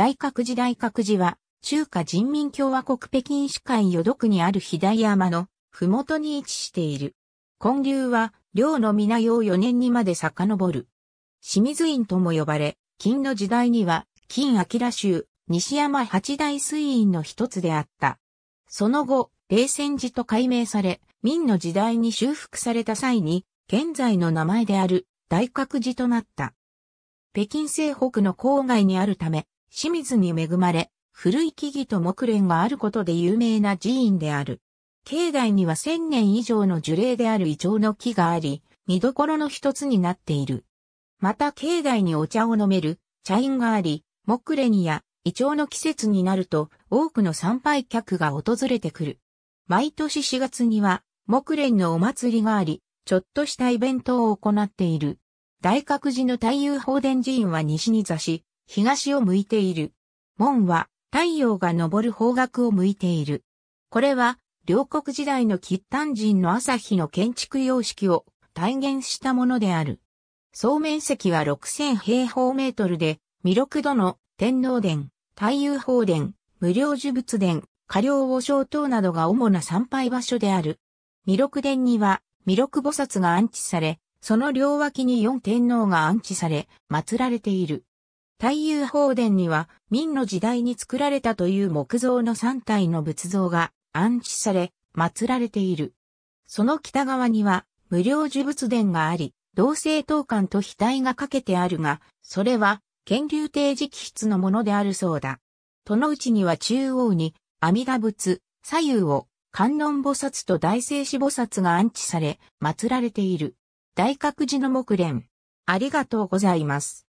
大覚寺大覚寺は、中華人民共和国北京市海淀区にある左山の、ふもとに位置している。建立は、両の皆用4年にまで遡る。清水院とも呼ばれ、金の時代には、金明州、西山八大水院の一つであった。その後、冷戦時と改名され、明の時代に修復された際に、現在の名前である大覚寺となった。北京西北の郊外にあるため、清水に恵まれ、古い木々と木蓮があることで有名な寺院である。境内には千年以上の樹齢であるイチョウの木があり、見どころの一つになっている。また境内にお茶を飲める茶院があり、木蓮やイチョウの季節になると多くの参拝客が訪れてくる。毎年4月には木蓮のお祭りがあり、ちょっとしたイベントを行っている。大覚寺の太遊法殿寺院は西に座し、東を向いている。門は太陽が昇る方角を向いている。これは、両国時代の喫丹人の朝日の建築様式を体現したものである。総面積は6000平方メートルで、弥勒殿、天皇殿、太陽法殿、無料呪仏殿、下領王将等などが主な参拝場所である。弥勒殿には、弥勒菩薩が安置され、その両脇に四天皇が安置され、祀られている。太遊宝殿には、明の時代に作られたという木造の3体の仏像が安置され、祀られている。その北側には、無料呪仏殿があり、同性等間と額がかけてあるが、それは、剣流帝直筆のものであるそうだ。都のうちには中央に、阿弥陀仏、左右を、観音菩薩と大聖子菩薩が安置され、祀られている。大覚寺の木蓮。ありがとうございます。